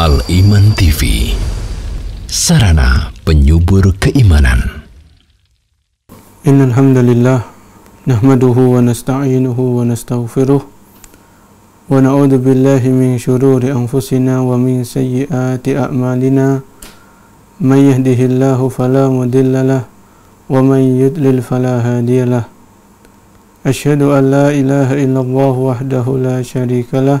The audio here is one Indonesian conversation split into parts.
Al-Iman TV Sarana penyubur keimanan Innalhamdulillah Nahmaduhu wa nasta'inuhu wa nasta'ufiruh Wa na'udhu billahi min syururi anfusina wa min sayyiati a'malina Man yahdihillahu falamudillalah Wa man yudlil falahadiyalah Ashadu an la ilaha illallah wahdahu la sharika lah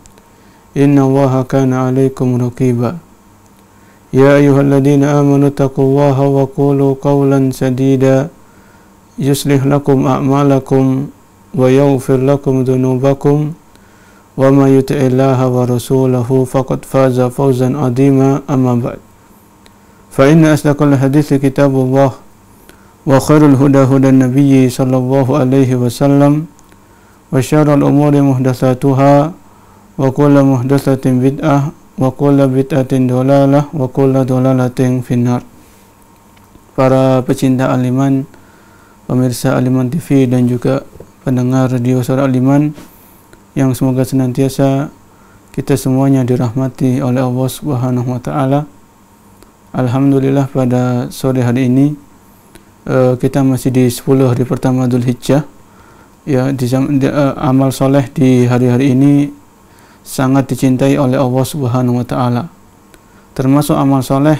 إن الله كان عليكم رقيبا يا أيها الذين آمنوا اتقوا الله وقولوا قولا سديدا يصلح لكم أعمالكم ويغفر لكم ذنوبكم وما يطع الله ورسوله فقد فاز فوزا عظيما أما بعد فإن أصدق الحديث كتاب الله وخير الهدى هدى النبي صلى الله عليه وسلم وشر الأمور محدثاتها وكل محدثة بدعة وكل بدعة دلالة وكل دلالة في النار Para pecinta aliman, pemirsa aliman TV dan juga pendengar radio suara aliman yang semoga senantiasa kita semuanya dirahmati oleh Allah Subhanahu wa taala. Alhamdulillah pada sore hari ini eh, kita masih di 10 hari pertama Dzulhijjah. Ya, di, di uh, amal soleh di hari-hari ini sangat dicintai oleh Allah Subhanahu wa taala. Termasuk amal soleh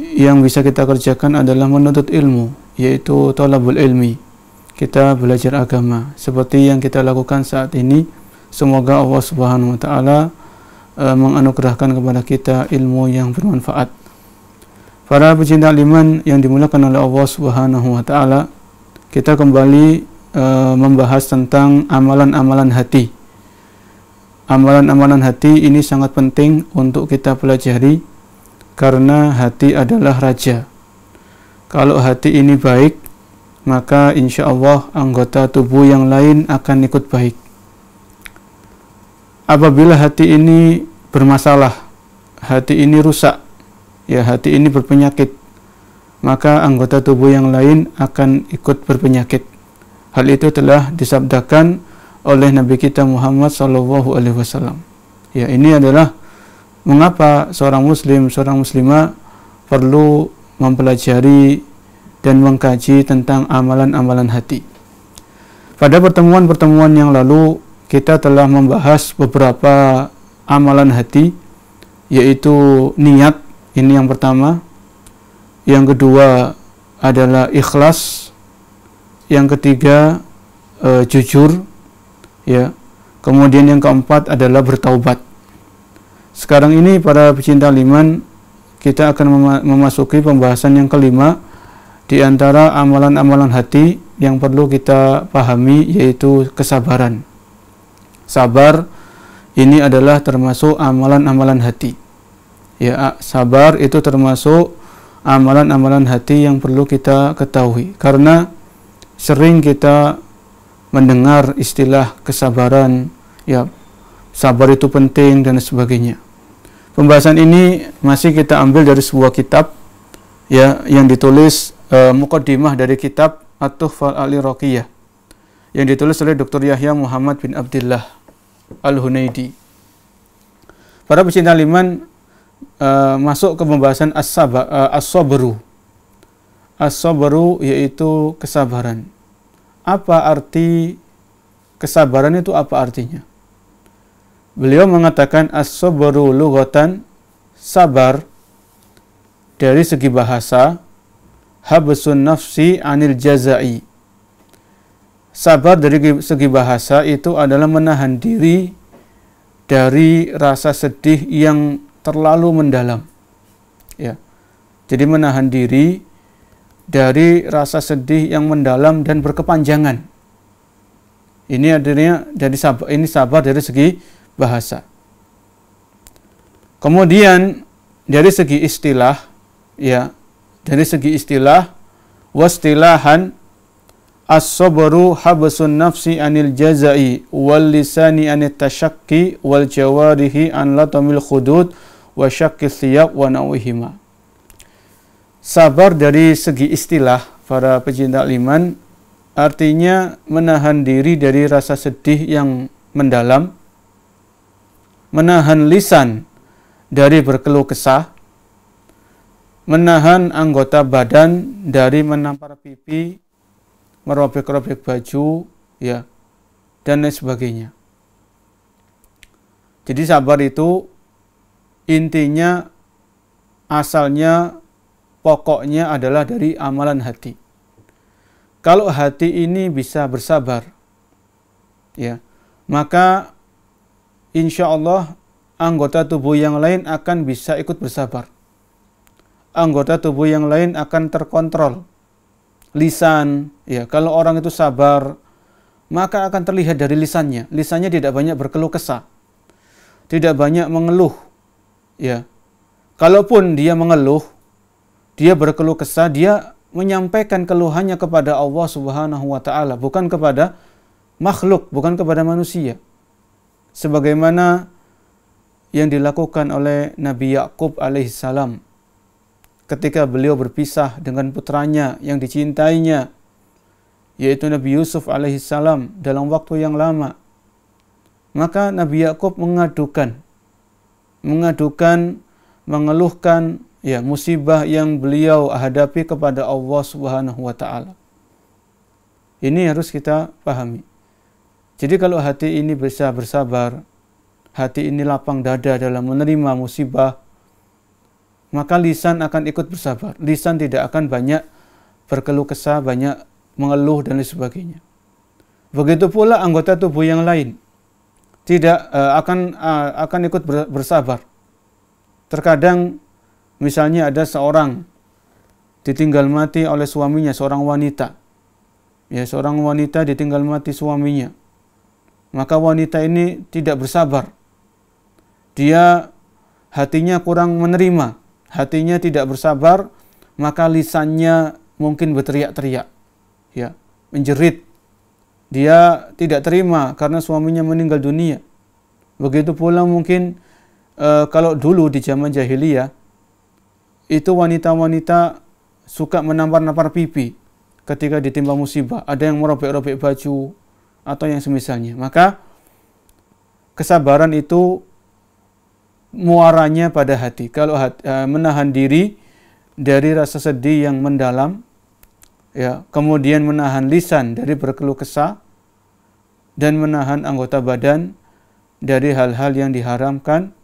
yang bisa kita kerjakan adalah menuntut ilmu, yaitu talabul ilmi. Kita belajar agama seperti yang kita lakukan saat ini. Semoga Allah Subhanahu wa taala e, menganugerahkan kepada kita ilmu yang bermanfaat. Para pecinta liman yang dimulakan oleh Allah Subhanahu wa taala, kita kembali e, membahas tentang amalan-amalan hati amalan-amalan hati ini sangat penting untuk kita pelajari karena hati adalah raja. Kalau hati ini baik, maka insya Allah anggota tubuh yang lain akan ikut baik. Apabila hati ini bermasalah, hati ini rusak, ya hati ini berpenyakit, maka anggota tubuh yang lain akan ikut berpenyakit. Hal itu telah disabdakan oleh Nabi kita Muhammad Shallallahu Alaihi Wasallam. Ya ini adalah mengapa seorang Muslim, seorang Muslimah perlu mempelajari dan mengkaji tentang amalan-amalan hati. Pada pertemuan-pertemuan yang lalu kita telah membahas beberapa amalan hati, yaitu niat ini yang pertama, yang kedua adalah ikhlas, yang ketiga e, jujur ya kemudian yang keempat adalah bertaubat sekarang ini para pecinta liman kita akan memasuki pembahasan yang kelima di antara amalan-amalan hati yang perlu kita pahami yaitu kesabaran. Sabar ini adalah termasuk amalan-amalan hati. Ya, sabar itu termasuk amalan-amalan hati yang perlu kita ketahui karena sering kita mendengar istilah kesabaran, ya sabar itu penting dan sebagainya. Pembahasan ini masih kita ambil dari sebuah kitab ya yang ditulis e, eh, mukadimah dari kitab At-Tuhfal Ali Raqiyah yang ditulis oleh Dr. Yahya Muhammad bin Abdullah Al-Hunaidi. Para pecinta liman e, masuk ke pembahasan eh, as-sabru. E, as as-sabru yaitu kesabaran apa arti kesabaran itu apa artinya? Beliau mengatakan as-sabru lughatan sabar dari segi bahasa habsun nafsi anil jazai. Sabar dari segi bahasa itu adalah menahan diri dari rasa sedih yang terlalu mendalam. Ya. Jadi menahan diri dari rasa sedih yang mendalam dan berkepanjangan. Ini adanya dari sabar, ini sabar dari segi bahasa. Kemudian dari segi istilah, ya, dari segi istilah, wastilahan As-sabru habsun nafsi anil jazai wal lisani anit tashakki wal jawarihi an latamil khudud wa syakki siyaq wa nawihima. Sabar dari segi istilah para pecinta liman artinya menahan diri dari rasa sedih yang mendalam, menahan lisan dari berkeluh kesah, menahan anggota badan dari menampar pipi, merobek-robek baju, ya, dan lain sebagainya. Jadi sabar itu intinya asalnya pokoknya adalah dari amalan hati. Kalau hati ini bisa bersabar, ya, maka insya Allah anggota tubuh yang lain akan bisa ikut bersabar. Anggota tubuh yang lain akan terkontrol. Lisan, ya, kalau orang itu sabar, maka akan terlihat dari lisannya. Lisannya tidak banyak berkeluh kesah, tidak banyak mengeluh. Ya, kalaupun dia mengeluh, dia berkeluh kesah, dia menyampaikan keluhannya kepada Allah Subhanahu wa taala, bukan kepada makhluk, bukan kepada manusia. Sebagaimana yang dilakukan oleh Nabi Yakub alaihissalam ketika beliau berpisah dengan putranya yang dicintainya yaitu Nabi Yusuf alaihissalam dalam waktu yang lama. Maka Nabi Yakub mengadukan mengadukan, mengeluhkan ya musibah yang beliau hadapi kepada Allah Subhanahu wa taala. Ini harus kita pahami. Jadi kalau hati ini bisa bersabar, hati ini lapang dada dalam menerima musibah, maka lisan akan ikut bersabar. Lisan tidak akan banyak berkeluh kesah, banyak mengeluh dan lain sebagainya. Begitu pula anggota tubuh yang lain tidak uh, akan uh, akan ikut bersabar. Terkadang Misalnya ada seorang ditinggal mati oleh suaminya, seorang wanita. Ya, seorang wanita ditinggal mati suaminya. Maka wanita ini tidak bersabar. Dia hatinya kurang menerima, hatinya tidak bersabar, maka lisannya mungkin berteriak-teriak. Ya, menjerit. Dia tidak terima karena suaminya meninggal dunia. Begitu pula mungkin e, kalau dulu di zaman jahiliyah itu wanita-wanita suka menampar-nampar pipi ketika ditimpa musibah. Ada yang merobek-robek baju atau yang semisalnya. Maka kesabaran itu muaranya pada hati. Kalau hati, eh, menahan diri dari rasa sedih yang mendalam, ya, kemudian menahan lisan dari berkeluh kesah dan menahan anggota badan dari hal-hal yang diharamkan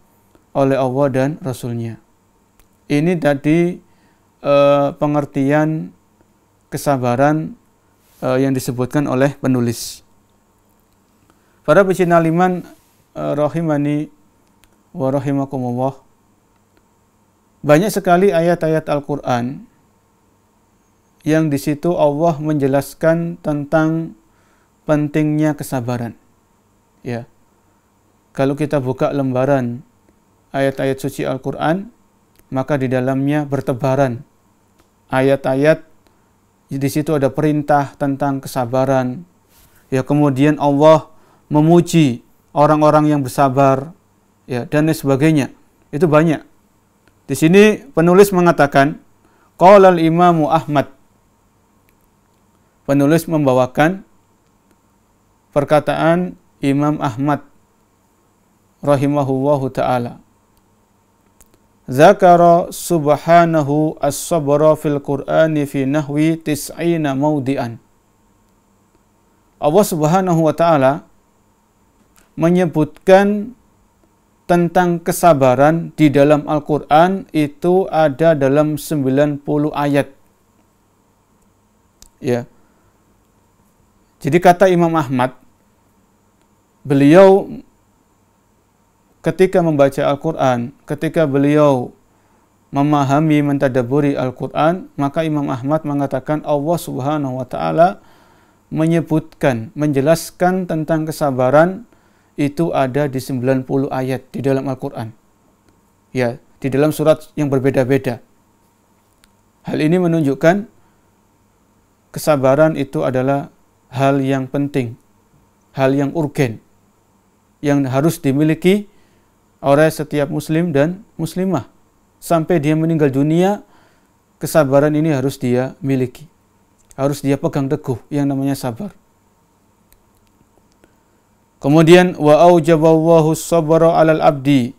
oleh Allah dan Rasulnya. nya ini tadi e, pengertian kesabaran e, yang disebutkan oleh penulis. Para pecinta liman e, eh, rohimani wa rahimakumullah. Banyak sekali ayat-ayat Al-Qur'an yang di situ Allah menjelaskan tentang pentingnya kesabaran. Ya. Kalau kita buka lembaran ayat-ayat suci Al-Qur'an, maka di dalamnya bertebaran ayat-ayat di situ ada perintah tentang kesabaran. Ya kemudian Allah memuji orang-orang yang bersabar ya dan lain sebagainya. Itu banyak. Di sini penulis mengatakan qala imamu Ahmad. Penulis membawakan perkataan Imam Ahmad rahimahullahu taala. Zakara subhanahu as-sabra fil Qur'ani fi nahwi tis'ina maudian. Allah subhanahu wa ta'ala menyebutkan tentang kesabaran di dalam Al-Quran itu ada dalam 90 ayat. Ya. Jadi kata Imam Ahmad, beliau ketika membaca Al-Quran, ketika beliau memahami, mentadaburi Al-Quran, maka Imam Ahmad mengatakan Allah Subhanahu wa Ta'ala menyebutkan, menjelaskan tentang kesabaran itu ada di 90 ayat di dalam Al-Quran. Ya, di dalam surat yang berbeda-beda. Hal ini menunjukkan kesabaran itu adalah hal yang penting, hal yang urgen, yang harus dimiliki oleh setiap muslim dan muslimah. Sampai dia meninggal dunia, kesabaran ini harus dia miliki. Harus dia pegang teguh yang namanya sabar. Kemudian wa aujaballahu sabara 'alal abdi.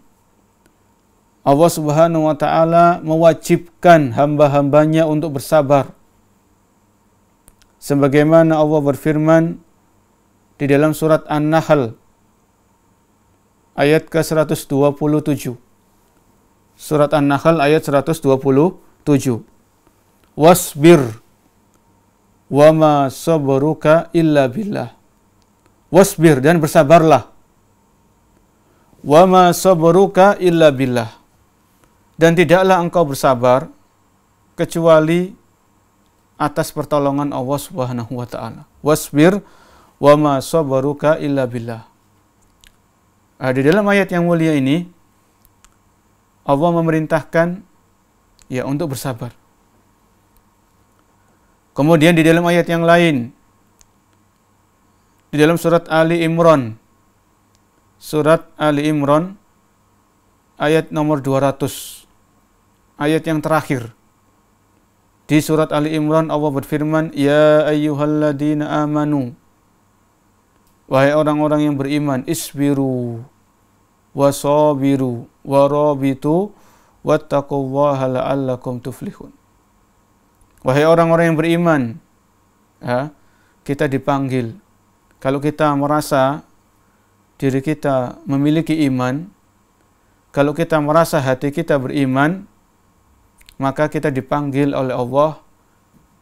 Allah Subhanahu wa taala mewajibkan hamba-hambanya untuk bersabar. Sebagaimana Allah berfirman di dalam surat An-Nahl ayat ke-127. Surat An-Nahl ayat 127. Wasbir wa ma sabruka illa billah. Wasbir dan bersabarlah. Wa ma sabruka illa billah. Dan tidaklah engkau bersabar kecuali atas pertolongan Allah Subhanahu wa taala. Wasbir wa ma sabruka illa billah. Ah, di dalam ayat yang mulia ini Allah memerintahkan ya untuk bersabar. Kemudian di dalam ayat yang lain di dalam surat Ali Imran surat Ali Imran ayat nomor 200 ayat yang terakhir di surat Ali Imran Allah berfirman ya ayyuhalladzina amanu wahai orang-orang yang beriman isbiru wasabiru warabitu wattaqullaha la'allakum tuflihun. Wahai orang-orang yang beriman, ya, kita dipanggil. Kalau kita merasa diri kita memiliki iman, kalau kita merasa hati kita beriman, maka kita dipanggil oleh Allah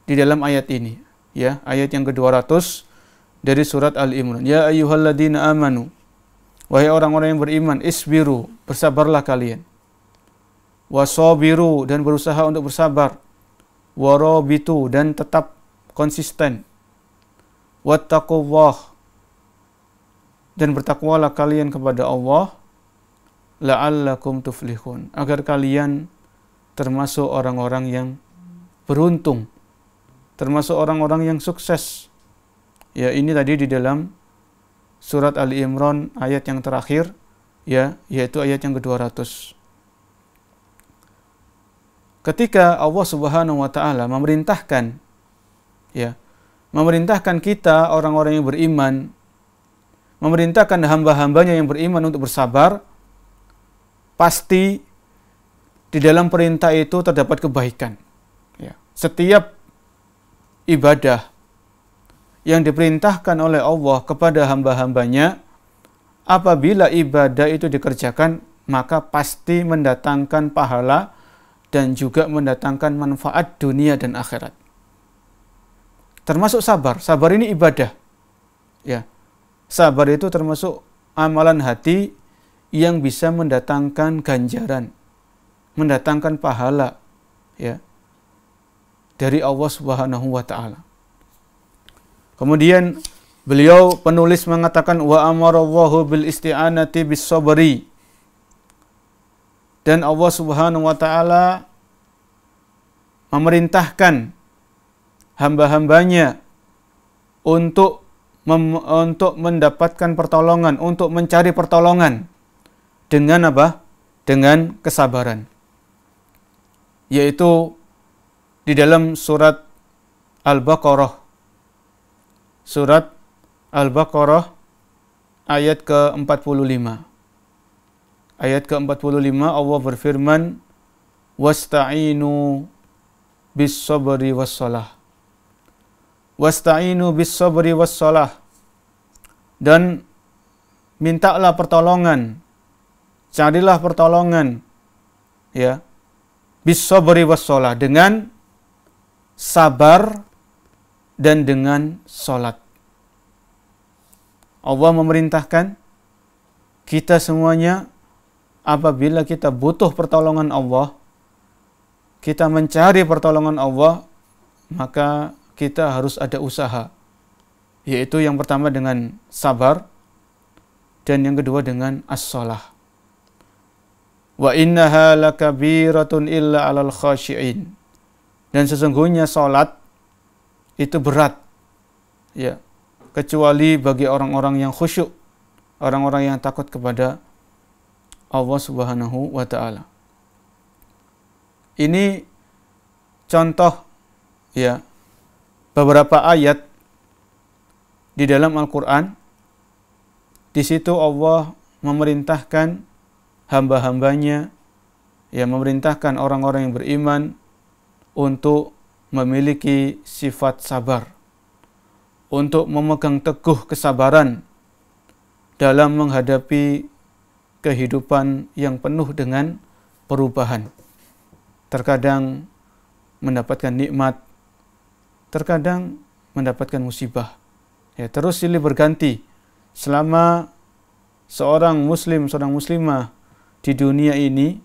di dalam ayat ini, ya, ayat yang ke-200 dari surat Al-Imran. Ya ayyuhalladzina amanu Wahai orang-orang yang beriman, isbiru, bersabarlah kalian. Wasobiru, dan berusaha untuk bersabar. Warobitu, dan tetap konsisten. Wattaqullah, dan bertakwalah kalian kepada Allah la'allakum tuflihun agar kalian termasuk orang-orang yang beruntung termasuk orang-orang yang sukses ya ini tadi di dalam surat Ali Imran ayat yang terakhir ya yaitu ayat yang ke-200 ketika Allah Subhanahu wa taala memerintahkan ya memerintahkan kita orang-orang yang beriman memerintahkan hamba-hambanya yang beriman untuk bersabar pasti di dalam perintah itu terdapat kebaikan ya. setiap ibadah yang diperintahkan oleh Allah kepada hamba-hambanya, apabila ibadah itu dikerjakan, maka pasti mendatangkan pahala dan juga mendatangkan manfaat dunia dan akhirat. Termasuk sabar. Sabar ini ibadah. Ya. Sabar itu termasuk amalan hati yang bisa mendatangkan ganjaran, mendatangkan pahala ya dari Allah Subhanahu wa taala. Kemudian beliau penulis mengatakan wa amarallahu bil isti'anati bis sabri. Dan Allah Subhanahu wa taala memerintahkan hamba-hambanya untuk untuk mendapatkan pertolongan, untuk mencari pertolongan dengan apa? Dengan kesabaran. Yaitu di dalam surat Al-Baqarah surat Al-Baqarah ayat ke-45. Ayat ke-45 Allah berfirman, "Wasta'inu bis-sabri was-shalah." Wasta'inu bis-sabri was-shalah. Dan mintalah pertolongan. Carilah pertolongan ya. Bis-sabri was-shalah dengan sabar dan dengan sholat. Allah memerintahkan kita semuanya apabila kita butuh pertolongan Allah, kita mencari pertolongan Allah, maka kita harus ada usaha. Yaitu yang pertama dengan sabar dan yang kedua dengan as-salah. Wa innaha lakabiratun illa alal khashi'in. Dan sesungguhnya salat itu berat. Ya. Kecuali bagi orang-orang yang khusyuk, orang-orang yang takut kepada Allah Subhanahu wa taala. Ini contoh ya beberapa ayat di dalam Al-Qur'an di situ Allah memerintahkan hamba-hambanya ya memerintahkan orang-orang yang beriman untuk memiliki sifat sabar untuk memegang teguh kesabaran dalam menghadapi kehidupan yang penuh dengan perubahan. Terkadang mendapatkan nikmat, terkadang mendapatkan musibah. Ya, terus silih berganti selama seorang muslim, seorang muslimah di dunia ini,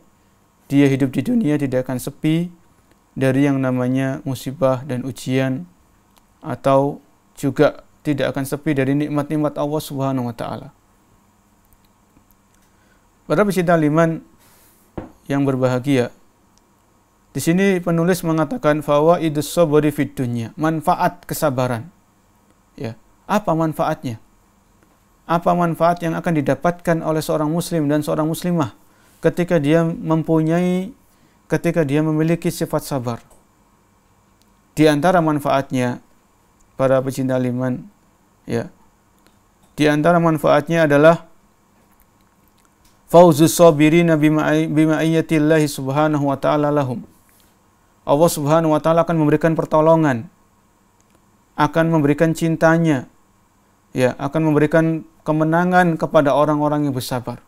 dia hidup di dunia tidak akan sepi, dari yang namanya musibah dan ujian atau juga tidak akan sepi dari nikmat-nikmat Allah Subhanahu wa taala. Para pecinta liman yang berbahagia, di sini penulis mengatakan fawaidus sabri fid dunya, manfaat kesabaran. Ya, apa manfaatnya? Apa manfaat yang akan didapatkan oleh seorang muslim dan seorang muslimah ketika dia mempunyai ketika dia memiliki sifat sabar. Di antara manfaatnya para pecinta liman ya. Di antara manfaatnya adalah fauzus sabirina bima'iyatillahi subhanahu wa ta'ala lahum. Allah subhanahu wa ta'ala akan memberikan pertolongan, akan memberikan cintanya, ya akan memberikan kemenangan kepada orang-orang yang bersabar.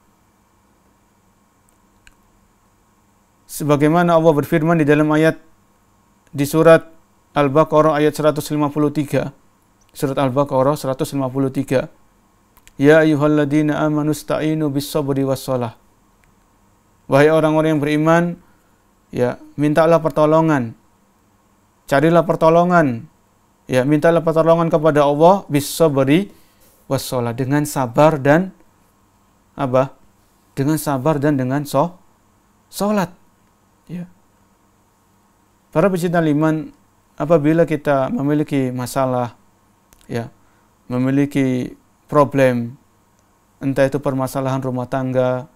sebagaimana Allah berfirman di dalam ayat di surat Al-Baqarah ayat 153 surat Al-Baqarah 153 Ya ayuhalladina amanustainu bis-sabri was Wahai orang-orang yang beriman ya mintalah pertolongan carilah pertolongan ya mintalah pertolongan kepada Allah bis-sabri was dengan sabar dan apa dengan sabar dan dengan so, sholat Ya. Para pecinta iman, apabila kita memiliki masalah, ya, memiliki problem, entah itu permasalahan rumah tangga,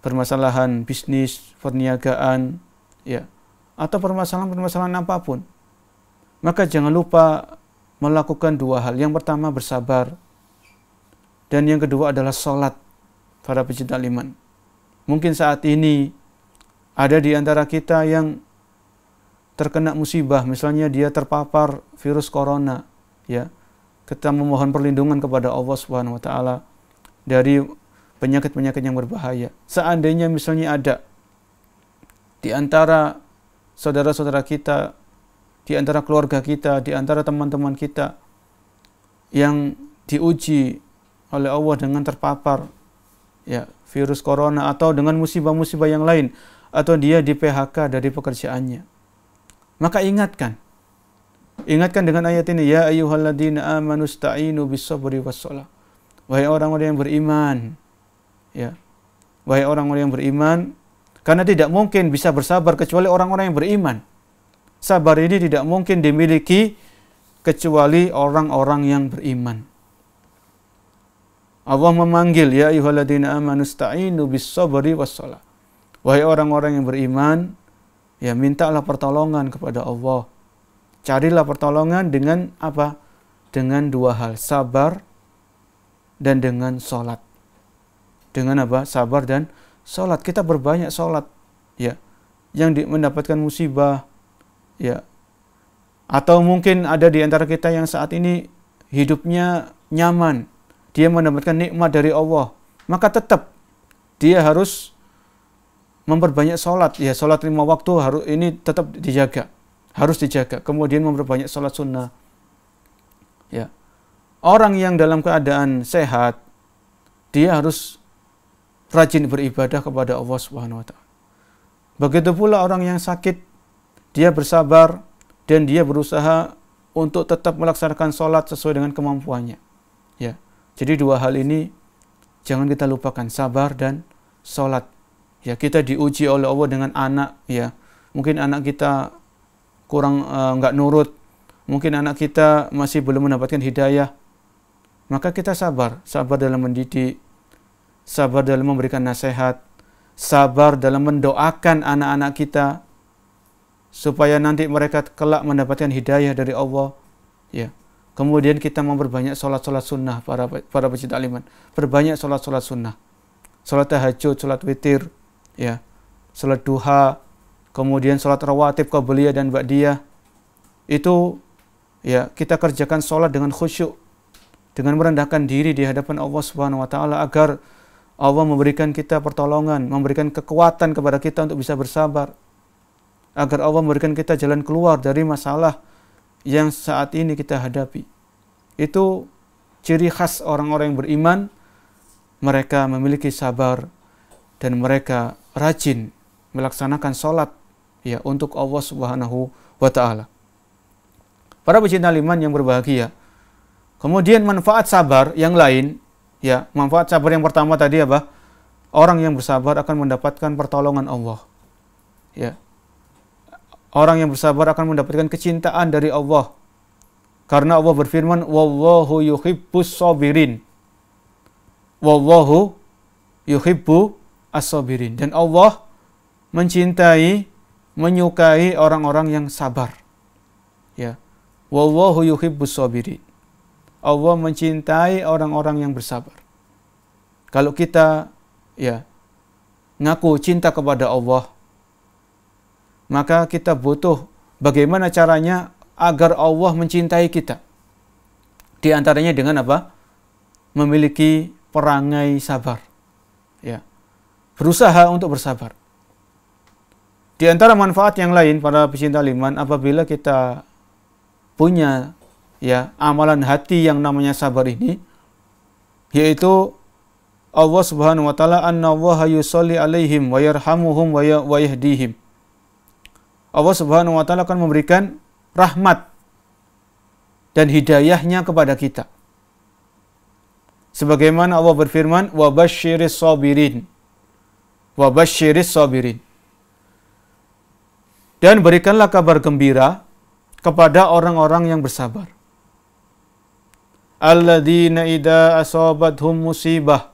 permasalahan bisnis, perniagaan, ya, atau permasalahan-permasalahan apapun, maka jangan lupa melakukan dua hal. Yang pertama bersabar, dan yang kedua adalah sholat para pecinta iman. Mungkin saat ini ada di antara kita yang terkena musibah, misalnya dia terpapar virus corona, ya. Kita memohon perlindungan kepada Allah Subhanahu wa taala dari penyakit-penyakit yang berbahaya. Seandainya misalnya ada di antara saudara-saudara kita, di antara keluarga kita, di antara teman-teman kita yang diuji oleh Allah dengan terpapar ya virus corona atau dengan musibah-musibah yang lain, atau dia di PHK dari pekerjaannya. Maka ingatkan. Ingatkan dengan ayat ini, ya ayyuhalladzina amanu sta'inu bis-sabri Wahai orang-orang yang beriman, ya. Wahai orang-orang yang beriman, karena tidak mungkin bisa bersabar kecuali orang-orang yang beriman. Sabar ini tidak mungkin dimiliki kecuali orang-orang yang beriman. Allah memanggil ya ayyuhalladzina amanu sta'inu bis-sabri was-shalah. Wahai orang-orang yang beriman, ya mintalah pertolongan kepada Allah. Carilah pertolongan dengan apa? Dengan dua hal, sabar dan dengan sholat. Dengan apa? Sabar dan sholat. Kita berbanyak sholat. Ya. Yang mendapatkan musibah. Ya. Atau mungkin ada di antara kita yang saat ini hidupnya nyaman. Dia mendapatkan nikmat dari Allah. Maka tetap dia harus memperbanyak sholat ya sholat lima waktu harus ini tetap dijaga harus dijaga kemudian memperbanyak sholat sunnah ya orang yang dalam keadaan sehat dia harus rajin beribadah kepada Allah Subhanahu wa taala begitu pula orang yang sakit dia bersabar dan dia berusaha untuk tetap melaksanakan sholat sesuai dengan kemampuannya ya jadi dua hal ini jangan kita lupakan sabar dan sholat Ya, kita diuji oleh Allah dengan anak, ya. Mungkin anak kita kurang eh, nggak uh, nurut, mungkin anak kita masih belum mendapatkan hidayah. Maka kita sabar, sabar dalam mendidik, sabar dalam memberikan nasihat, sabar dalam mendoakan anak-anak kita supaya nanti mereka kelak mendapatkan hidayah dari Allah. Ya. Kemudian kita memperbanyak sholat-sholat sunnah para para pecinta aliman. Perbanyak sholat-sholat sunnah. Sholat tahajud, sholat witir, ya salat duha kemudian salat rawatib qabliyah dan ba'diyah itu ya kita kerjakan salat dengan khusyuk dengan merendahkan diri di hadapan Allah Subhanahu wa taala agar Allah memberikan kita pertolongan, memberikan kekuatan kepada kita untuk bisa bersabar. Agar Allah memberikan kita jalan keluar dari masalah yang saat ini kita hadapi. Itu ciri khas orang-orang yang beriman, mereka memiliki sabar dan mereka rajin melaksanakan sholat ya untuk Allah Subhanahu wa taala. Para pecinta iman yang berbahagia. Kemudian manfaat sabar yang lain ya, manfaat sabar yang pertama tadi apa? Orang yang bersabar akan mendapatkan pertolongan Allah. Ya. Orang yang bersabar akan mendapatkan kecintaan dari Allah. Karena Allah berfirman, "Wallahu yuhibbus sabirin." Wallahu yuhibbu as-sabirin. Dan Allah mencintai, menyukai orang-orang yang sabar. Ya. Wallahu yuhibbus sabirin. Allah mencintai orang-orang yang bersabar. Kalau kita ya ngaku cinta kepada Allah, maka kita butuh bagaimana caranya agar Allah mencintai kita. Di antaranya dengan apa? Memiliki perangai sabar. Ya berusaha untuk bersabar. Di antara manfaat yang lain para pecinta liman apabila kita punya ya amalan hati yang namanya sabar ini yaitu Allah Subhanahu wa taala annallaha yusalli alaihim wa yarhamuhum ya-, wa yahdihim. Allah Subhanahu wa taala akan memberikan rahmat dan hidayahnya kepada kita. Sebagaimana Allah berfirman, "Wa basyiris sabirin." wa basyiris sabirin. Dan berikanlah kabar gembira kepada orang-orang yang bersabar. Alladzina idza asabathum musibah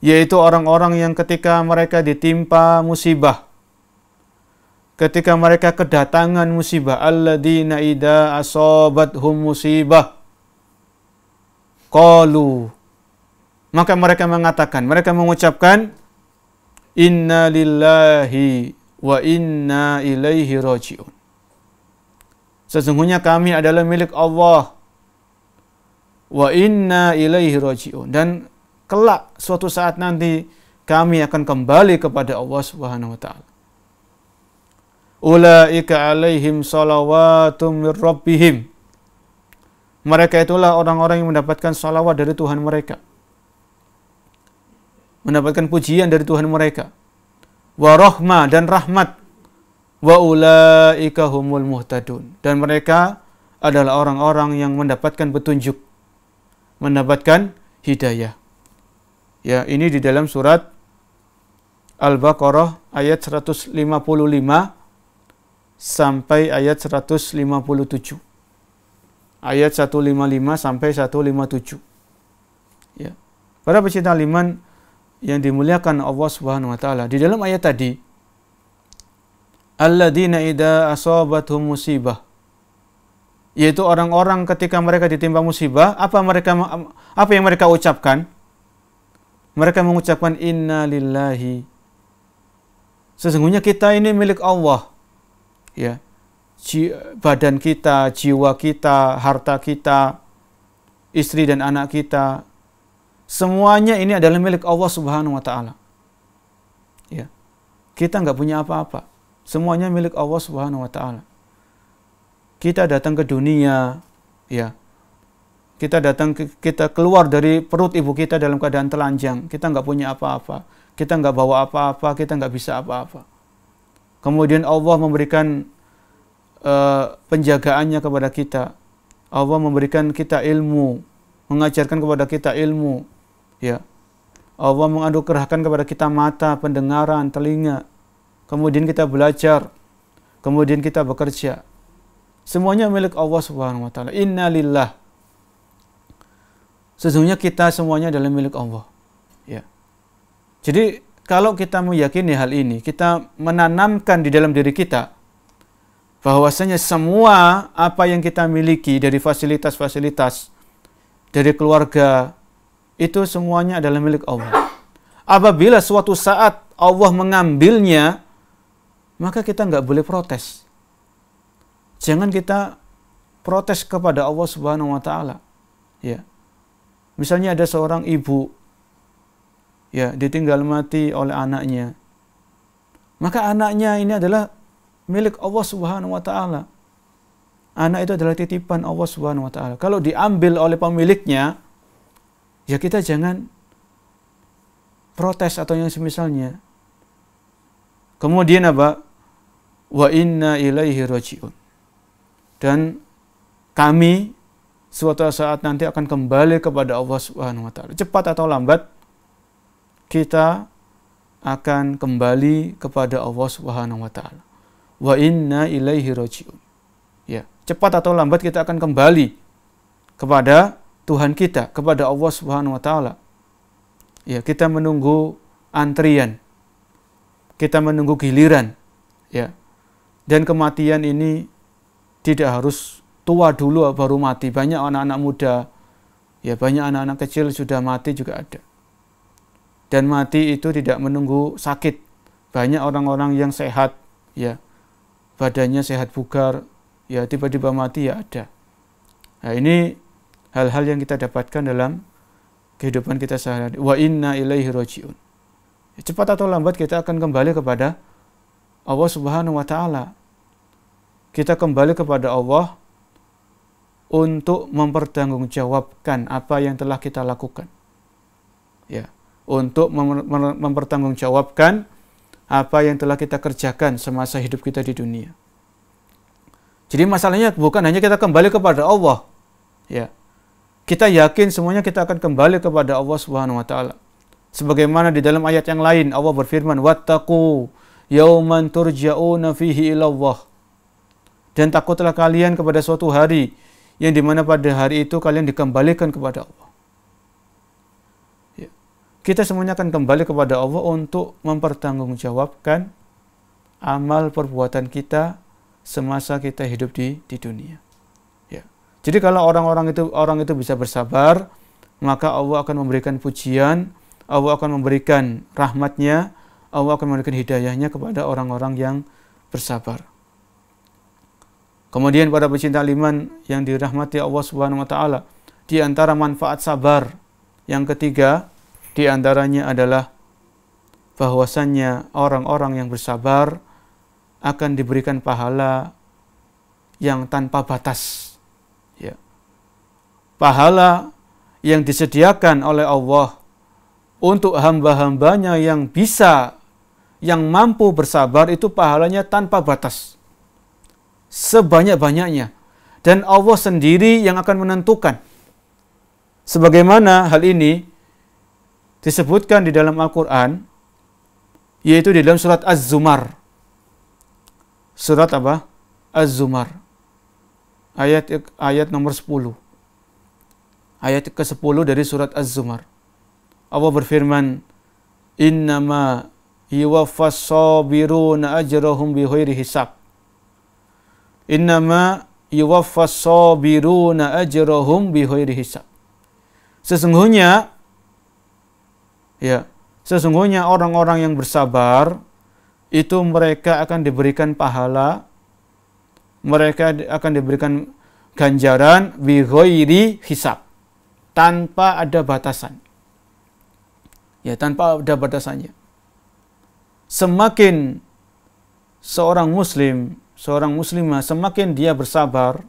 yaitu orang-orang yang ketika mereka ditimpa musibah ketika mereka kedatangan musibah alladzina idza asabathum musibah qalu maka mereka mengatakan, mereka mengucapkan, Inna lillahi wa inna ilaihi raji'un. Sesungguhnya kami adalah milik Allah. Wa inna ilaihi raji'un. Dan kelak suatu saat nanti kami akan kembali kepada Allah Subhanahu wa taala. Ulaika alaihim salawatum min rabbihim. Mereka itulah orang-orang yang mendapatkan salawat dari Tuhan mereka mendapatkan pujian dari Tuhan mereka. Wa rahma dan rahmat. Wa ulaika humul muhtadun. Dan mereka adalah orang-orang yang mendapatkan petunjuk, mendapatkan hidayah. Ya, ini di dalam surat Al-Baqarah ayat 155 sampai ayat 157. Ayat 155 sampai 157. Ya. Para pecinta liman, yang dimuliakan Allah Subhanahu wa taala. Di dalam ayat tadi alladzina idza asabatuhum musibah yaitu orang-orang ketika mereka ditimpa musibah, apa mereka apa yang mereka ucapkan? Mereka mengucapkan inna lillahi. Sesungguhnya kita ini milik Allah. Ya. Badan kita, jiwa kita, harta kita, istri dan anak kita, Semuanya ini adalah milik Allah Subhanahu wa taala. Ya. Kita nggak punya apa-apa. Semuanya milik Allah Subhanahu wa taala. Kita datang ke dunia, ya. Kita datang ke, kita keluar dari perut ibu kita dalam keadaan telanjang. Kita nggak punya apa-apa. Kita nggak bawa apa-apa, kita nggak bisa apa-apa. Kemudian Allah memberikan uh, penjagaannya kepada kita. Allah memberikan kita ilmu, mengajarkan kepada kita ilmu, Ya. Allah menganugerahkan kepada kita mata, pendengaran, telinga. Kemudian kita belajar. Kemudian kita bekerja. Semuanya milik Allah Subhanahu wa taala. Innalillah. Sesungguhnya kita semuanya adalah milik Allah. Ya. Jadi kalau kita meyakini hal ini, kita menanamkan di dalam diri kita bahwasanya semua apa yang kita miliki dari fasilitas-fasilitas, dari keluarga, itu semuanya adalah milik Allah. Apabila suatu saat Allah mengambilnya, maka kita nggak boleh protes. Jangan kita protes kepada Allah Subhanahu wa taala. Ya. Misalnya ada seorang ibu ya ditinggal mati oleh anaknya. Maka anaknya ini adalah milik Allah Subhanahu wa taala. Anak itu adalah titipan Allah Subhanahu wa taala. Kalau diambil oleh pemiliknya, ya kita jangan protes atau yang semisalnya. Kemudian apa? Wa inna ilaihi rojiun Dan kami suatu saat nanti akan kembali kepada Allah Subhanahu wa taala. Cepat atau lambat kita akan kembali kepada Allah Subhanahu wa taala. Wa inna ilaihi rojiun Ya, cepat atau lambat kita akan kembali kepada Tuhan kita kepada Allah Subhanahu wa taala. Ya, kita menunggu antrian. Kita menunggu giliran, ya. Dan kematian ini tidak harus tua dulu baru mati. Banyak anak-anak muda, ya banyak anak-anak kecil sudah mati juga ada. Dan mati itu tidak menunggu sakit. Banyak orang-orang yang sehat, ya badannya sehat bugar, ya tiba-tiba mati ya ada. Nah ini hal-hal yang kita dapatkan dalam kehidupan kita sehari-hari. Wa inna ilaihi rojiun. Cepat atau lambat kita akan kembali kepada Allah Subhanahu wa taala. Kita kembali kepada Allah untuk mempertanggungjawabkan apa yang telah kita lakukan. Ya, untuk mempertanggungjawabkan apa yang telah kita kerjakan semasa hidup kita di dunia. Jadi masalahnya bukan hanya kita kembali kepada Allah, ya, kita yakin semuanya kita akan kembali kepada Allah Subhanahu wa taala. Sebagaimana di dalam ayat yang lain Allah berfirman, "Wattaqu yauman turja'una fihi ila Allah." Dan takutlah kalian kepada suatu hari yang dimana pada hari itu kalian dikembalikan kepada Allah. Ya. Kita semuanya akan kembali kepada Allah untuk mempertanggungjawabkan amal perbuatan kita semasa kita hidup di, di dunia. Jadi kalau orang-orang itu orang itu bisa bersabar, maka Allah akan memberikan pujian, Allah akan memberikan rahmatnya, Allah akan memberikan hidayahnya kepada orang-orang yang bersabar. Kemudian pada pecinta liman yang dirahmati Allah Subhanahu wa taala, di antara manfaat sabar yang ketiga di antaranya adalah bahwasannya orang-orang yang bersabar akan diberikan pahala yang tanpa batas pahala yang disediakan oleh Allah untuk hamba-hambanya yang bisa, yang mampu bersabar itu pahalanya tanpa batas. Sebanyak-banyaknya. Dan Allah sendiri yang akan menentukan. Sebagaimana hal ini disebutkan di dalam Al-Quran, yaitu di dalam surat Az-Zumar. Surat apa? Az-Zumar. Ayat ayat nomor 10 ayat ke-10 dari surat Az-Zumar. Allah berfirman, "Innama yuwaffas sabiruna ajrahum bighairi hisab." Innama yuwaffas sabiruna ajrahum bighairi hisab. Sesungguhnya ya, sesungguhnya orang-orang yang bersabar itu mereka akan diberikan pahala mereka akan diberikan ganjaran bighairi hisab tanpa ada batasan. Ya, tanpa ada batasannya. Semakin seorang muslim, seorang muslimah semakin dia bersabar,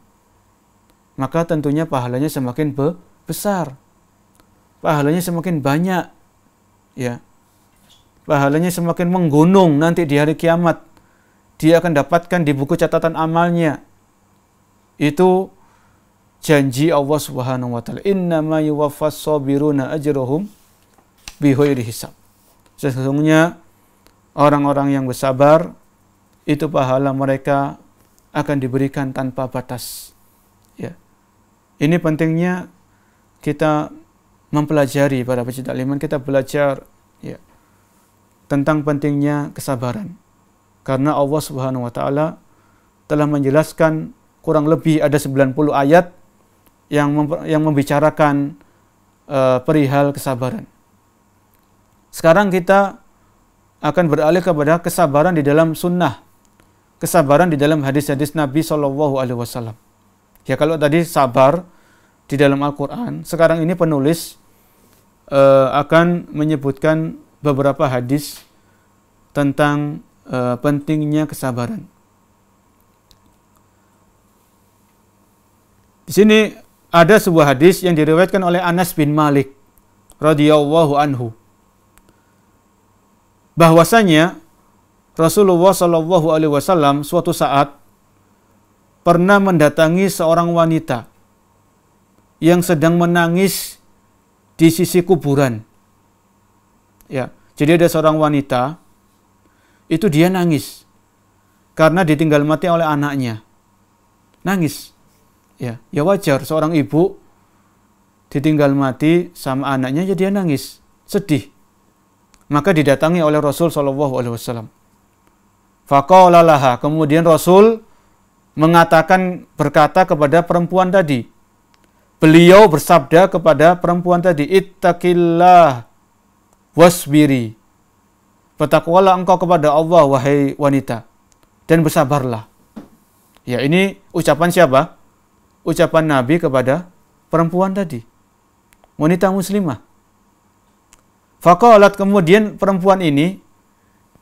maka tentunya pahalanya semakin be besar. Pahalanya semakin banyak. Ya. Pahalanya semakin menggunung nanti di hari kiamat. Dia akan dapatkan di buku catatan amalnya. Itu janji Allah Subhanahu wa taala innama yuwaffas sabiruna ajrahum bihoiri hisab sesungguhnya orang-orang yang bersabar itu pahala mereka akan diberikan tanpa batas ya ini pentingnya kita mempelajari para pecinta iman kita belajar ya tentang pentingnya kesabaran karena Allah Subhanahu wa taala telah menjelaskan kurang lebih ada 90 ayat yang yang membicarakan uh, perihal kesabaran. Sekarang kita akan beralih kepada kesabaran di dalam sunnah, kesabaran di dalam hadis-hadis Nabi Shallallahu Alaihi Wasallam. Ya kalau tadi sabar di dalam Al-Quran, sekarang ini penulis uh, akan menyebutkan beberapa hadis tentang uh, pentingnya kesabaran. Di sini ada sebuah hadis yang diriwayatkan oleh Anas bin Malik radhiyallahu anhu bahwasanya Rasulullah Shallallahu alaihi wasallam suatu saat pernah mendatangi seorang wanita yang sedang menangis di sisi kuburan. Ya, jadi ada seorang wanita itu dia nangis karena ditinggal mati oleh anaknya. Nangis. Ya, ya wajar seorang ibu ditinggal mati sama anaknya ya dia nangis, sedih. Maka didatangi oleh Rasul Shallallahu alaihi wasallam. Faqala kemudian Rasul mengatakan berkata kepada perempuan tadi. Beliau bersabda kepada perempuan tadi, "Ittaqillah wasbiri." Bertakwalah engkau kepada Allah wahai wanita dan bersabarlah. Ya, ini ucapan siapa? ucapan Nabi kepada perempuan tadi, wanita muslimah. Fakolat kemudian perempuan ini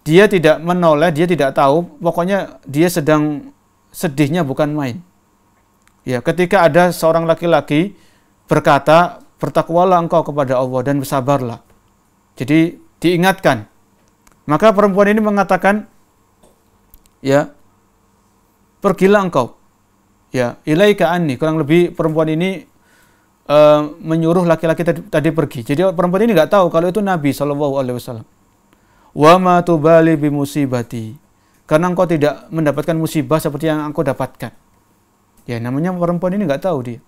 dia tidak menoleh, dia tidak tahu, pokoknya dia sedang sedihnya bukan main. Ya, ketika ada seorang laki-laki berkata, "Bertakwalah engkau kepada Allah dan bersabarlah." Jadi diingatkan. Maka perempuan ini mengatakan, "Ya, pergilah engkau ya ilaika anni kurang lebih perempuan ini uh, menyuruh laki-laki tadi, tadi pergi jadi perempuan ini nggak tahu kalau itu Nabi sallallahu Alaihi Wasallam wa ma tubali bi musibati karena engkau tidak mendapatkan musibah seperti yang engkau dapatkan ya namanya perempuan ini nggak tahu dia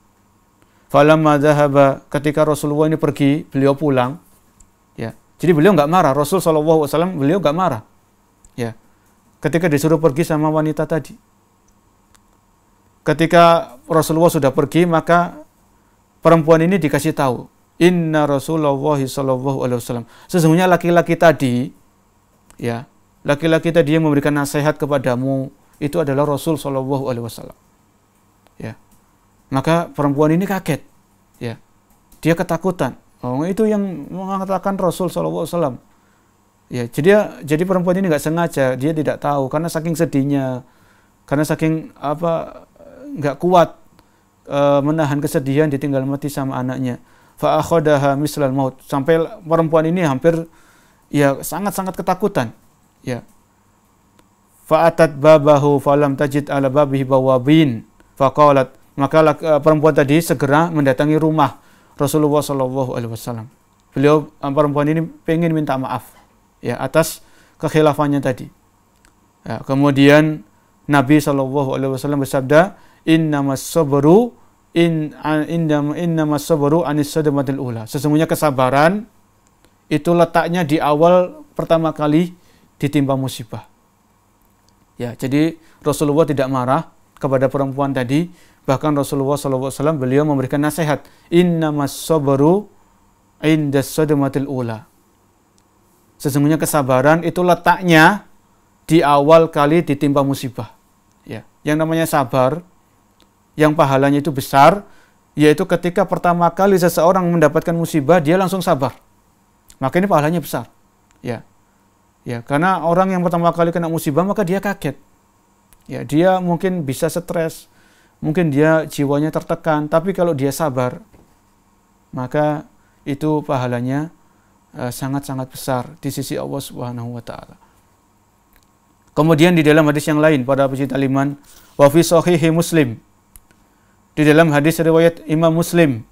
falamma dhahaba ketika Rasulullah ini pergi beliau pulang ya jadi beliau nggak marah Rasul sallallahu Alaihi Wasallam beliau nggak marah ya ketika disuruh pergi sama wanita tadi ketika Rasulullah sudah pergi maka perempuan ini dikasih tahu Inna Rasulullah Sallallahu Alaihi Wasallam. Sesungguhnya laki-laki tadi, ya, laki-laki tadi yang memberikan nasihat kepadamu itu adalah Rasul Sallallahu Alaihi Wasallam. Ya, maka perempuan ini kaget, ya, dia ketakutan. Oh, itu yang mengatakan Rasul Sallallahu Alaihi Wasallam. Ya, jadi jadi perempuan ini nggak sengaja, dia tidak tahu karena saking sedihnya, karena saking apa nggak kuat e, menahan kesedihan ditinggal mati sama anaknya. faakhodaha mislal maut. Sampai perempuan ini hampir ya sangat-sangat ketakutan. Ya. Fa'atat babahu falam tajid ala babihi bawabin. Faqalat maka e, perempuan tadi segera mendatangi rumah Rasulullah Shallallahu Alaihi Wasallam. Beliau e, perempuan ini pengen minta maaf ya atas kekhilafannya tadi. Ya, kemudian Nabi Shallallahu Alaihi Wasallam bersabda, innamas sabru in innam innamas sabru anis sadmatil ula. Sesungguhnya kesabaran itu letaknya di awal pertama kali ditimpa musibah. Ya, jadi Rasulullah tidak marah kepada perempuan tadi, bahkan Rasulullah SAW beliau memberikan nasihat, innamas sabru indas sadmatil ula. Sesungguhnya kesabaran itu letaknya di awal kali ditimpa musibah. Ya, yang namanya sabar yang pahalanya itu besar, yaitu ketika pertama kali seseorang mendapatkan musibah, dia langsung sabar. Maka ini pahalanya besar. Ya. Ya, karena orang yang pertama kali kena musibah maka dia kaget. Ya, dia mungkin bisa stres, mungkin dia jiwanya tertekan, tapi kalau dia sabar maka itu pahalanya eh, sangat-sangat uh, besar di sisi Allah Subhanahu wa taala. Kemudian di dalam hadis yang lain pada pecinta liman wa fi sahihi Muslim di dalam hadis riwayat Imam Muslim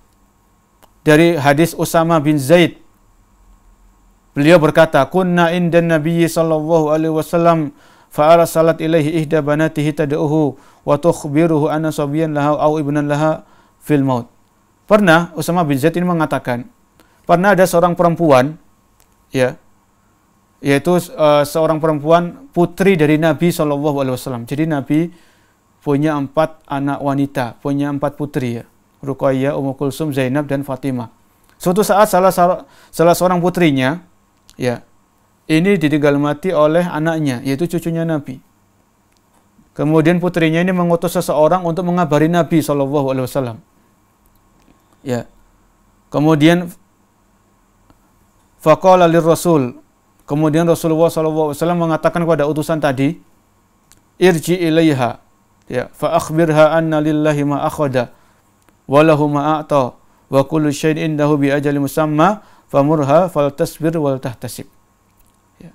dari hadis Usama bin Zaid beliau berkata kunna inda nabiyyi sallallahu alaihi wasallam fa'arasalat ilaihi ihda banatihi tad'uhu wa tukhbiruhu anna sabiyan laha au ibnan laha fil maut. Pernah Usama bin Zaid ini mengatakan, pernah ada seorang perempuan ya yaitu uh, seorang perempuan putri dari Nabi Shallallahu alaihi wasallam. Jadi Nabi punya empat anak wanita, punya empat putri ya. Ruqayyah, Ummu Kulsum, Zainab, dan Fatimah. Suatu saat salah, salah seorang putrinya, ya, ini ditinggal mati oleh anaknya, yaitu cucunya Nabi. Kemudian putrinya ini mengutus seseorang untuk mengabari Nabi Shallallahu Alaihi Wasallam. Ya. Kemudian Fakola Rasul. Kemudian Rasulullah Shallallahu Alaihi Wasallam mengatakan kepada utusan tadi, irji ilaiha, ya fa akhbirha anna lillahi ma akhada wa lahu ma a'ta wa kullu syai'in indahu bi ajali musamma famurha fal tasbir wal tahtasib ya.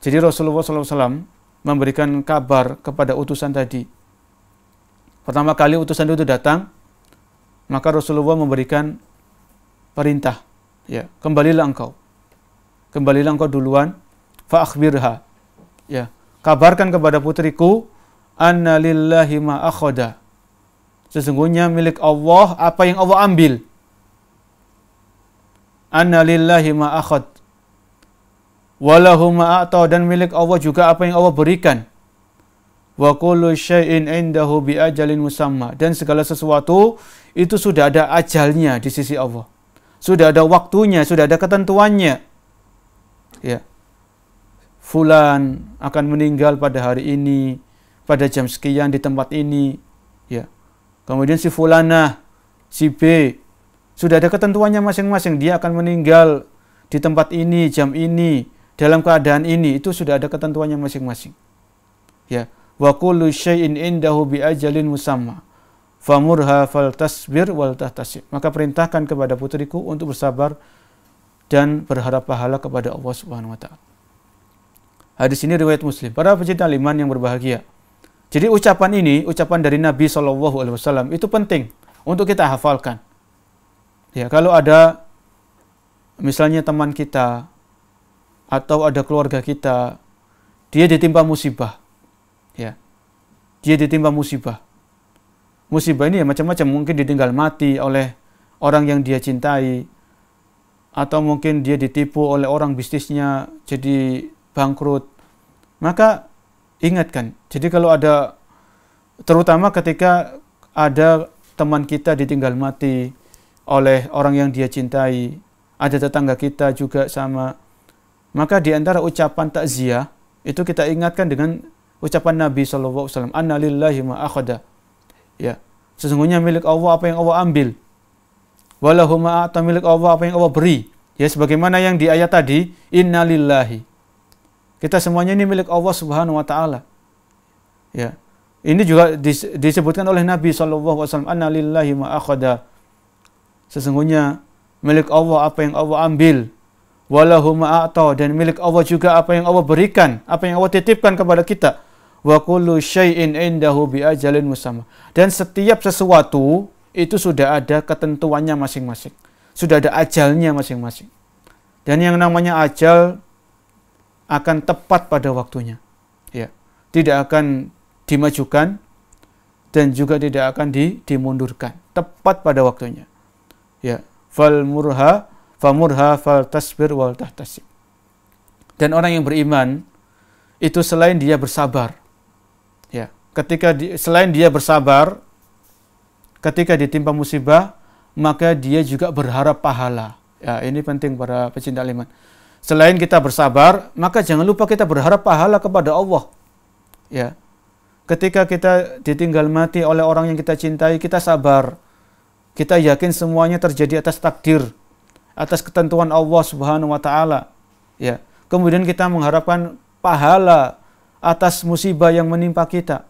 jadi Rasulullah SAW memberikan kabar kepada utusan tadi pertama kali utusan itu datang maka Rasulullah memberikan perintah ya kembalilah engkau kembalilah engkau duluan fa akhbirha ya kabarkan kepada putriku anna lillahi ma Sesungguhnya milik Allah apa yang Allah ambil. Anna lillahi ma akhod. Walahu ma dan milik Allah juga apa yang Allah berikan. Wa kullu syai'in indahu bi ajalin musamma. Dan segala sesuatu itu sudah ada ajalnya di sisi Allah. Sudah ada waktunya, sudah ada ketentuannya. Ya. Fulan akan meninggal pada hari ini, pada jam sekian di tempat ini ya kemudian si fulana si B sudah ada ketentuannya masing-masing dia akan meninggal di tempat ini jam ini dalam keadaan ini itu sudah ada ketentuannya masing-masing ya wa kullu syai'in indahu bi ajalin musamma famurha fal tasbir wal tahtasib maka perintahkan kepada putriku untuk bersabar dan berharap pahala kepada Allah Subhanahu wa taala Hadis ini riwayat Muslim. Para pecinta iman yang berbahagia, jadi ucapan ini, ucapan dari Nabi Shallallahu Alaihi Wasallam itu penting untuk kita hafalkan. Ya, kalau ada misalnya teman kita atau ada keluarga kita, dia ditimpa musibah, ya, dia ditimpa musibah. Musibah ini ya macam-macam, mungkin ditinggal mati oleh orang yang dia cintai, atau mungkin dia ditipu oleh orang bisnisnya jadi bangkrut. Maka ingatkan. Jadi kalau ada terutama ketika ada teman kita ditinggal mati oleh orang yang dia cintai, ada tetangga kita juga sama. Maka di antara ucapan takziah itu kita ingatkan dengan ucapan Nabi SAW. alaihi wasallam, "Anna lillahi ma akhada." Ya, sesungguhnya milik Allah apa yang Allah ambil. Walahu ma milik Allah apa yang Allah beri. Ya sebagaimana yang di ayat tadi, "Inna lillahi." Kita semuanya ini milik Allah Subhanahu wa taala. Ya. Ini juga disebutkan oleh Nabi sallallahu alaihi wasallam, "Anna lillahi ma akhada." Sesungguhnya milik Allah apa yang Allah ambil, walahu ma dan milik Allah juga apa yang Allah berikan, apa yang Allah titipkan kepada kita. Wa kullu syai'in indahu bi ajalin musamma. Dan setiap sesuatu itu sudah ada ketentuannya masing-masing. Sudah ada ajalnya masing-masing. Dan yang namanya ajal akan tepat pada waktunya. Ya. Tidak akan dimajukan dan juga tidak akan di, dimundurkan tepat pada waktunya ya fal murha murha, fal tasbir wal tahtasib dan orang yang beriman itu selain dia bersabar ya ketika di, selain dia bersabar ketika ditimpa musibah maka dia juga berharap pahala ya ini penting para pecinta iman Selain kita bersabar, maka jangan lupa kita berharap pahala kepada Allah. Ya. Ketika kita ditinggal mati oleh orang yang kita cintai, kita sabar. Kita yakin semuanya terjadi atas takdir, atas ketentuan Allah Subhanahu wa taala. Ya. Kemudian kita mengharapkan pahala atas musibah yang menimpa kita.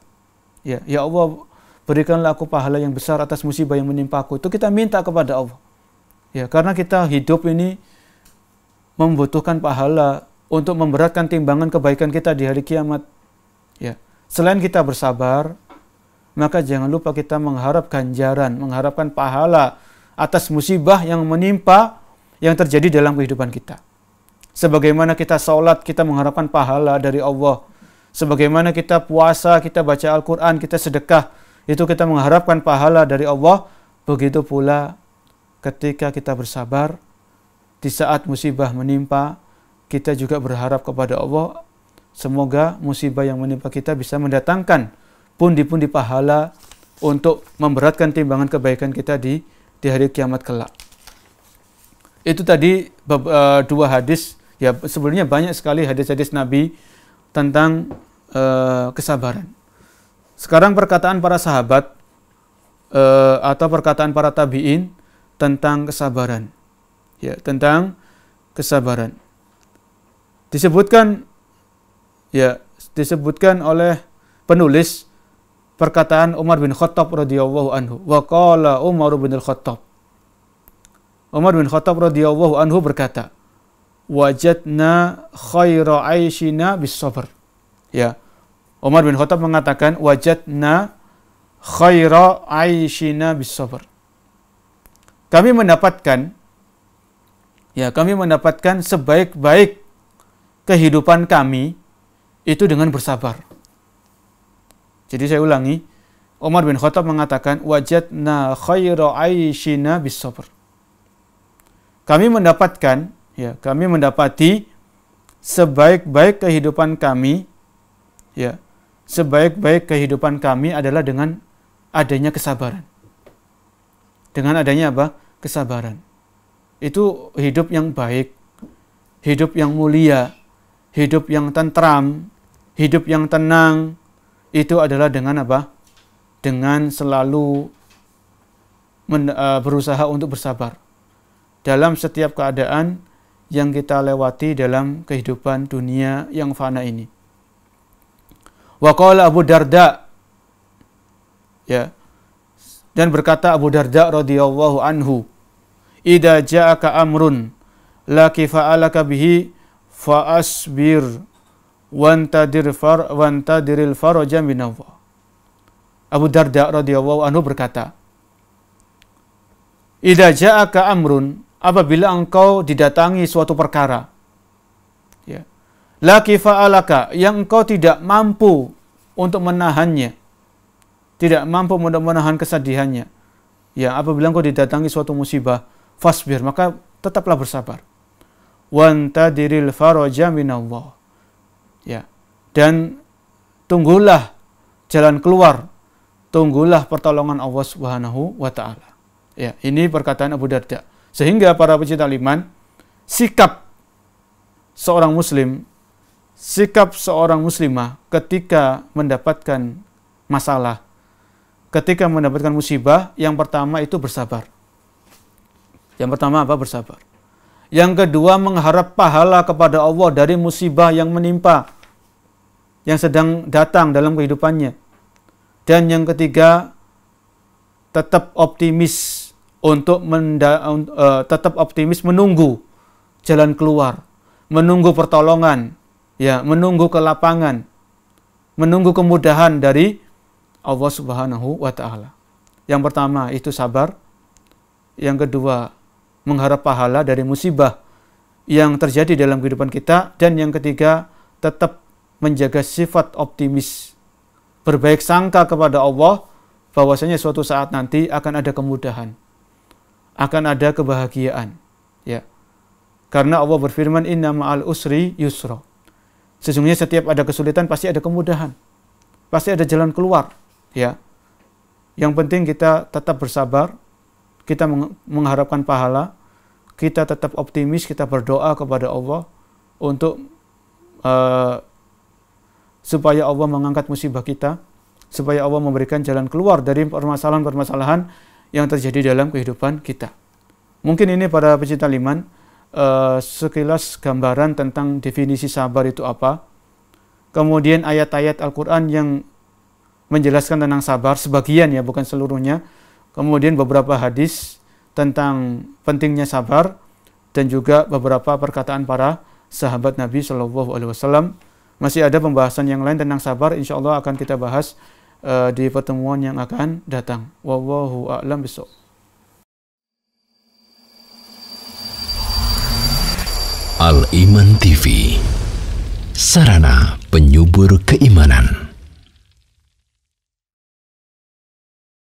Ya, ya Allah berikanlah aku pahala yang besar atas musibah yang menimpa aku. Itu kita minta kepada Allah. Ya, karena kita hidup ini membutuhkan pahala untuk memberatkan timbangan kebaikan kita di hari kiamat. Ya. Selain kita bersabar, maka jangan lupa kita mengharap ganjaran, mengharapkan pahala atas musibah yang menimpa yang terjadi dalam kehidupan kita. Sebagaimana kita sholat, kita mengharapkan pahala dari Allah. Sebagaimana kita puasa, kita baca Al-Quran, kita sedekah, itu kita mengharapkan pahala dari Allah. Begitu pula ketika kita bersabar, di saat musibah menimpa, kita juga berharap kepada Allah, semoga musibah yang menimpa kita bisa mendatangkan pundi-pundi pahala untuk memberatkan timbangan kebaikan kita di di hari kiamat kelak. Itu tadi eh, dua hadis, ya sebenarnya banyak sekali hadis-hadis Nabi tentang uh, kesabaran. Sekarang perkataan para sahabat uh, atau perkataan para tabiin tentang kesabaran ya tentang kesabaran. Disebutkan ya disebutkan oleh penulis perkataan Umar bin Khattab radhiyallahu anhu wa qala Umar bin Khattab Umar bin Khattab radhiyallahu anhu berkata wajadna khaira aishina bis sabr ya Umar bin Khattab mengatakan wajadna khaira aishina bis sabr kami mendapatkan ya kami mendapatkan sebaik-baik kehidupan kami itu dengan bersabar. Jadi saya ulangi, Umar bin Khattab mengatakan, wajadna khaira aishina bisabr. Kami mendapatkan, ya, kami mendapati sebaik-baik kehidupan kami, ya, sebaik-baik kehidupan kami adalah dengan adanya kesabaran. Dengan adanya apa? Kesabaran itu hidup yang baik, hidup yang mulia, hidup yang tentram, hidup yang tenang, itu adalah dengan apa? Dengan selalu men, uh, berusaha untuk bersabar dalam setiap keadaan yang kita lewati dalam kehidupan dunia yang fana ini. Wa Abu Darda ya dan berkata Abu Darda radhiyallahu anhu Ida ja'aka amrun laki fa'alaka bihi fa'asbir wantadir far wantadiril faraja min Allah. Abu Darda radhiyallahu anhu berkata, Ida ja'aka amrun, apabila engkau didatangi suatu perkara, ya. Laki fa'alaka yang engkau tidak mampu untuk menahannya, tidak mampu untuk menahan kesedihannya. Ya, apabila engkau didatangi suatu musibah, Fasbir, maka tetaplah bersabar. Wantadiril faraja minallah. Ya. Dan tunggulah jalan keluar, tunggulah pertolongan Allah Subhanahu wa taala. Ya, ini perkataan Abu Darda. Sehingga para pecinta iman sikap seorang muslim, sikap seorang muslimah ketika mendapatkan masalah, ketika mendapatkan musibah, yang pertama itu bersabar. Yang pertama apa? Bersabar. Yang kedua mengharap pahala kepada Allah dari musibah yang menimpa yang sedang datang dalam kehidupannya. Dan yang ketiga tetap optimis untuk menda, uh, tetap optimis menunggu jalan keluar, menunggu pertolongan, ya, menunggu kelapangan, menunggu kemudahan dari Allah Subhanahu wa taala. Yang pertama itu sabar, yang kedua mengharap pahala dari musibah yang terjadi dalam kehidupan kita dan yang ketiga tetap menjaga sifat optimis berbaik sangka kepada Allah bahwasanya suatu saat nanti akan ada kemudahan akan ada kebahagiaan ya karena Allah berfirman inna ma'al usri yusra sesungguhnya setiap ada kesulitan pasti ada kemudahan pasti ada jalan keluar ya yang penting kita tetap bersabar kita mengharapkan pahala kita tetap optimis, kita berdoa kepada Allah untuk uh, supaya Allah mengangkat musibah kita, supaya Allah memberikan jalan keluar dari permasalahan-permasalahan yang terjadi dalam kehidupan kita. Mungkin ini para pecinta liman uh, sekilas gambaran tentang definisi sabar itu apa. Kemudian ayat-ayat Al-Qur'an yang menjelaskan tentang sabar sebagian ya bukan seluruhnya. Kemudian beberapa hadis tentang pentingnya sabar dan juga beberapa perkataan para sahabat Nabi Shallallahu Alaihi Wasallam. Masih ada pembahasan yang lain tentang sabar, insya Allah akan kita bahas uh, di pertemuan yang akan datang. Wallahu a'lam besok. Al Iman TV, sarana penyubur keimanan.